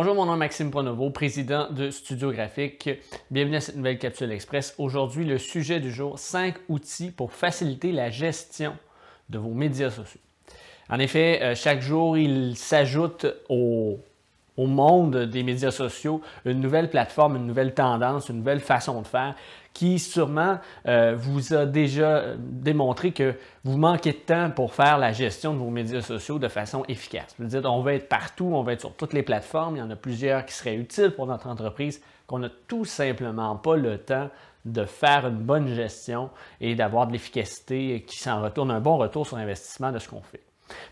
Bonjour, mon nom est Maxime Pronovo, président de Studio Graphique. Bienvenue à cette nouvelle capsule express. Aujourd'hui, le sujet du jour 5 outils pour faciliter la gestion de vos médias sociaux. En effet, euh, chaque jour, il s'ajoute au au monde des médias sociaux une nouvelle plateforme, une nouvelle tendance, une nouvelle façon de faire qui sûrement euh, vous a déjà démontré que vous manquez de temps pour faire la gestion de vos médias sociaux de façon efficace. Vous dites, on va être partout, on va être sur toutes les plateformes, il y en a plusieurs qui seraient utiles pour notre entreprise, qu'on n'a tout simplement pas le temps de faire une bonne gestion et d'avoir de l'efficacité qui s'en retourne, un bon retour sur investissement de ce qu'on fait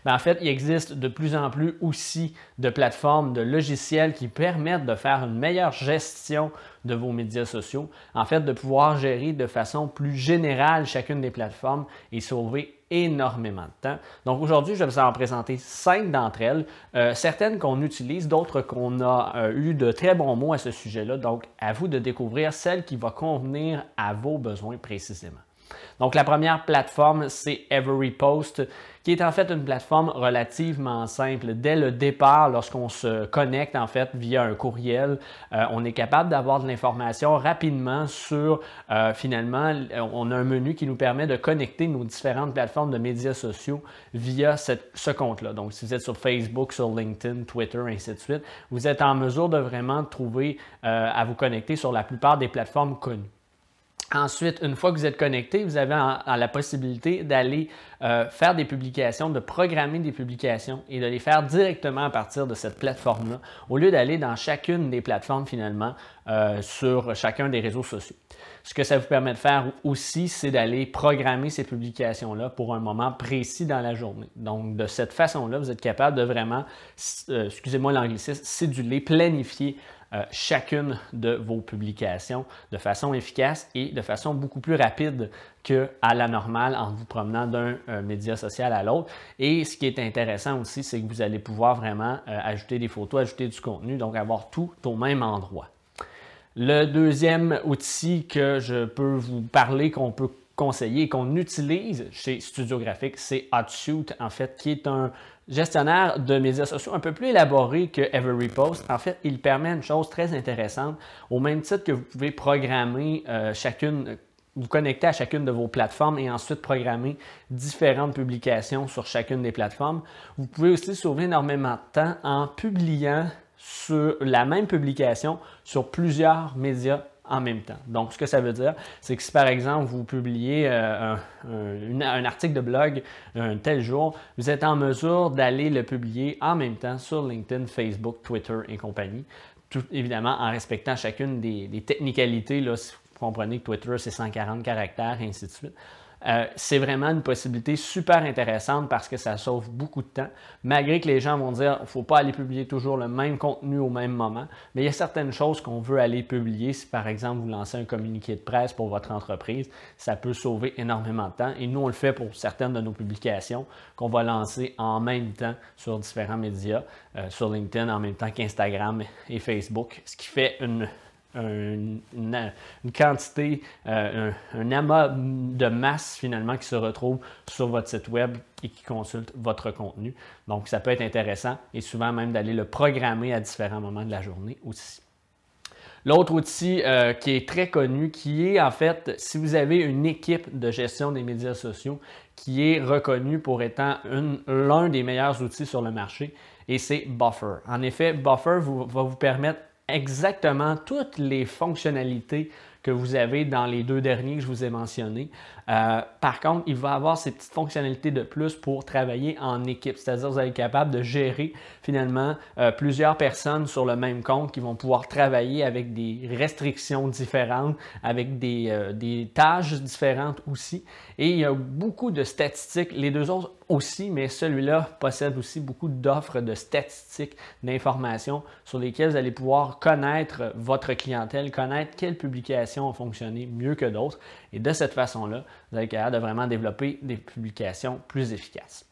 en fait, il existe de plus en plus aussi de plateformes, de logiciels qui permettent de faire une meilleure gestion de vos médias sociaux, en fait, de pouvoir gérer de façon plus générale chacune des plateformes et sauver énormément de temps. Donc aujourd'hui, je vais vous en présenter cinq d'entre elles, euh, certaines qu'on utilise, d'autres qu'on a euh, eu de très bons mots à ce sujet-là. Donc à vous de découvrir celle qui va convenir à vos besoins précisément. Donc la première plateforme, c'est EveryPost, qui est en fait une plateforme relativement simple. Dès le départ, lorsqu'on se connecte en fait via un courriel, euh, on est capable d'avoir de l'information rapidement sur euh, finalement, on a un menu qui nous permet de connecter nos différentes plateformes de médias sociaux via ce compte-là. Donc si vous êtes sur Facebook, sur LinkedIn, Twitter, ainsi de suite, vous êtes en mesure de vraiment trouver euh, à vous connecter sur la plupart des plateformes connues. Ensuite, une fois que vous êtes connecté, vous avez la possibilité d'aller euh, faire des publications, de programmer des publications et de les faire directement à partir de cette plateforme-là, au lieu d'aller dans chacune des plateformes finalement euh, sur chacun des réseaux sociaux. Ce que ça vous permet de faire aussi, c'est d'aller programmer ces publications-là pour un moment précis dans la journée. Donc, de cette façon-là, vous êtes capable de vraiment, euh, excusez-moi l'anglicisme, les planifier euh, chacune de vos publications de façon efficace et de façon beaucoup plus rapide que à la normale en vous promenant d'un euh, média social à l'autre. Et ce qui est intéressant aussi, c'est que vous allez pouvoir vraiment euh, ajouter des photos, ajouter du contenu, donc avoir tout au même endroit. Le deuxième outil que je peux vous parler, qu'on peut conseillé, qu'on utilise chez Studio Graphics, c'est HotShoot, en fait, qui est un gestionnaire de médias sociaux un peu plus élaboré que EveryPost. En fait, il permet une chose très intéressante, au même titre que vous pouvez programmer euh, chacune vous connecter à chacune de vos plateformes et ensuite programmer différentes publications sur chacune des plateformes. Vous pouvez aussi sauver énormément de temps en publiant sur la même publication sur plusieurs médias en même temps. Donc, ce que ça veut dire, c'est que si par exemple vous publiez euh, un, article de blog euh, un tel jour, vous êtes en mesure d'aller le publier en même temps sur LinkedIn, Facebook, Twitter et compagnie. Tout évidemment en respectant chacune des, technicalités. Là, si vous comprenez que Twitter, c'est 140 caractères et ainsi de suite. Euh, c'est vraiment une possibilité super intéressante parce que ça sauve beaucoup de temps. Malgré que les gens vont dire, faut pas aller publier toujours le même contenu au même moment, mais il y a certaines choses qu'on veut aller publier. Si par exemple vous lancez un communiqué de presse pour votre entreprise, ça peut sauver énormément de temps. Et nous, on le fait pour certaines de nos publications qu'on va lancer en même temps sur différents médias, euh, sur LinkedIn en même temps qu'Instagram et Facebook, ce qui fait une une, quantité, euh, un, amas de masse finalement qui se retrouve sur votre site web et qui consulte votre contenu. Donc, ça peut être intéressant et souvent même d'aller le programmer à différents moments de la journée aussi. L'autre outil euh, qui est très connu, qui est en fait, si vous avez une équipe de gestion des médias sociaux qui est reconnue pour étant l'un des meilleurs outils sur le marché, et c'est Buffer. En effet, Buffer va vous permettre exactement toutes les fonctionnalités que vous avez dans les deux derniers que je vous ai mentionnés. Euh, par contre, il va avoir ces petites fonctionnalités de plus pour travailler en équipe, c'est-à-dire vous allez être capable de gérer finalement euh, plusieurs personnes sur le même compte qui vont pouvoir travailler avec des restrictions différentes, avec des, euh, des tâches différentes aussi. Et il y a beaucoup de statistiques. Les deux autres aussi, mais celui-là possède aussi beaucoup d'offres de statistiques, d'informations sur lesquelles vous allez pouvoir connaître votre clientèle, connaître quelle publication ont fonctionné mieux que d'autres. Et de cette façon-là, vous allez être capable de vraiment développer des publications plus efficaces.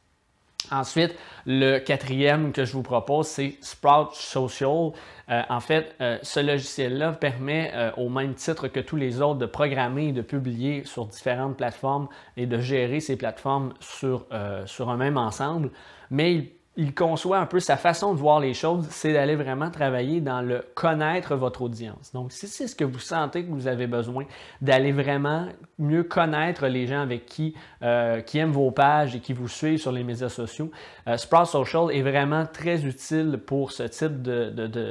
Ensuite, le quatrième que je vous propose, c'est Sprout Social. Euh, en fait, euh, ce logiciel-là permet, euh, au même titre que tous les autres, de programmer et de publier sur différentes plateformes et de gérer ces plateformes sur, sur un même ensemble, mais il il conçoit un peu sa façon de voir les choses, c'est d'aller vraiment travailler dans le connaître votre audience. Donc, si c'est ce que vous sentez que vous avez besoin, d'aller vraiment mieux connaître les gens avec qui, euh, qui aiment vos pages et qui vous suivent sur les médias sociaux, euh, Sprout Social est vraiment très utile pour ce type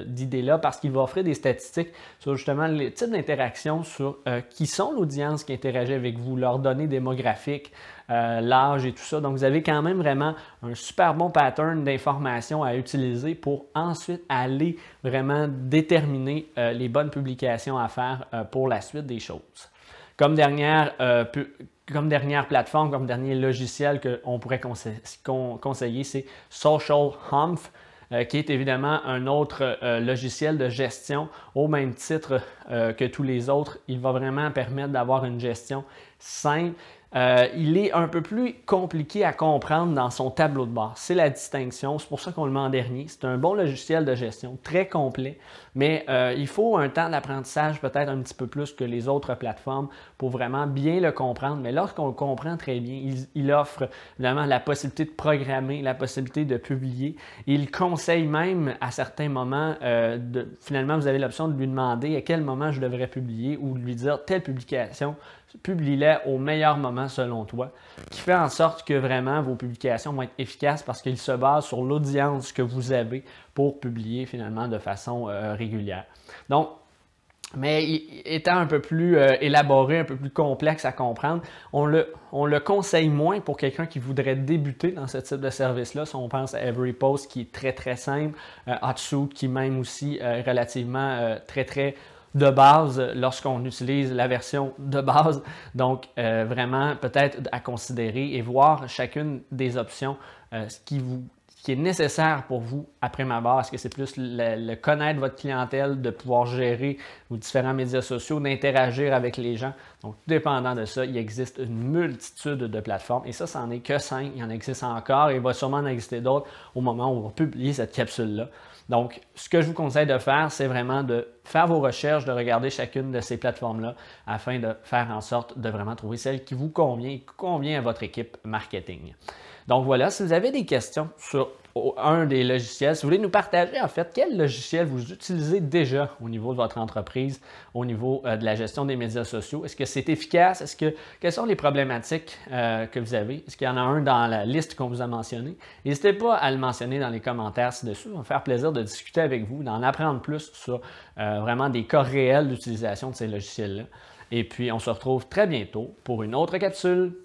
d'idée-là parce qu'il va offrir des statistiques sur justement les types d'interactions, sur euh, qui sont l'audience qui interagit avec vous, leurs données démographiques, euh, l'âge et tout ça. Donc, vous avez quand même vraiment un super bon pattern d'informations à utiliser pour ensuite aller vraiment déterminer euh, les bonnes publications à faire euh, pour la suite des choses. Comme dernière, comme dernière plateforme, comme dernier logiciel qu'on pourrait conseiller, c'est Social Humph qui est évidemment un autre logiciel de gestion au même titre que tous les autres. Il va vraiment permettre d'avoir une gestion simple, euh, il est un peu plus compliqué à comprendre dans son tableau de bord. C'est la distinction, c'est pour ça qu'on le met en dernier. C'est un bon logiciel de gestion, très complet, mais euh, il faut un temps d'apprentissage peut-être un petit peu plus que les autres plateformes pour vraiment bien le comprendre. Mais lorsqu'on le comprend très bien, il, offre vraiment la possibilité de programmer, la possibilité de publier. Il conseille même à certains moments, euh, de, finalement, vous avez l'option de lui demander à quel moment je devrais publier ou de lui dire telle publication, publie-la au meilleur moment selon toi, qui fait en sorte que vraiment vos publications vont être efficaces parce qu'ils se basent sur l'audience que vous avez pour publier finalement de façon euh, régulière. Donc, mais étant un peu plus euh, élaboré, un peu plus complexe à comprendre, on le, conseille moins pour quelqu'un qui voudrait débuter dans ce type de service-là. Si on pense à Everypost qui est très très simple, euh, Hotsuite qui même aussi euh, relativement très très de base lorsqu'on utilise la version de base. Donc, euh, vraiment, peut-être à considérer et voir chacune des options, euh, ce qui vous qui est nécessaire pour vous après ma barre? Est-ce que c'est plus le, connaître votre clientèle, de pouvoir gérer vos différents médias sociaux, d'interagir avec les gens? Donc, dépendant de ça, il existe une multitude de plateformes et ça, ça n'en est que cinq. Il en existe encore et il va sûrement en exister d'autres au moment où on va cette capsule-là. Donc, ce que je vous conseille de faire, c'est vraiment de faire vos recherches, de regarder chacune de ces plateformes-là afin de faire en sorte de vraiment trouver celle qui vous convient, qui convient à votre équipe marketing. Donc voilà, si vous avez des questions sur un des logiciels, si vous voulez nous partager en fait quel logiciel vous utilisez déjà au niveau de votre entreprise, au niveau euh, de la gestion des médias sociaux, est-ce que c'est efficace, est-ce que quelles sont les problématiques euh, que vous avez, est-ce qu'il y en a un dans la liste qu'on vous a mentionné, n'hésitez pas à le mentionner dans les commentaires ci dessous ça va me faire plaisir de discuter avec vous, d'en apprendre plus sur euh, vraiment des cas réels d'utilisation de ces logiciels-là. Et puis on se retrouve très bientôt pour une autre capsule.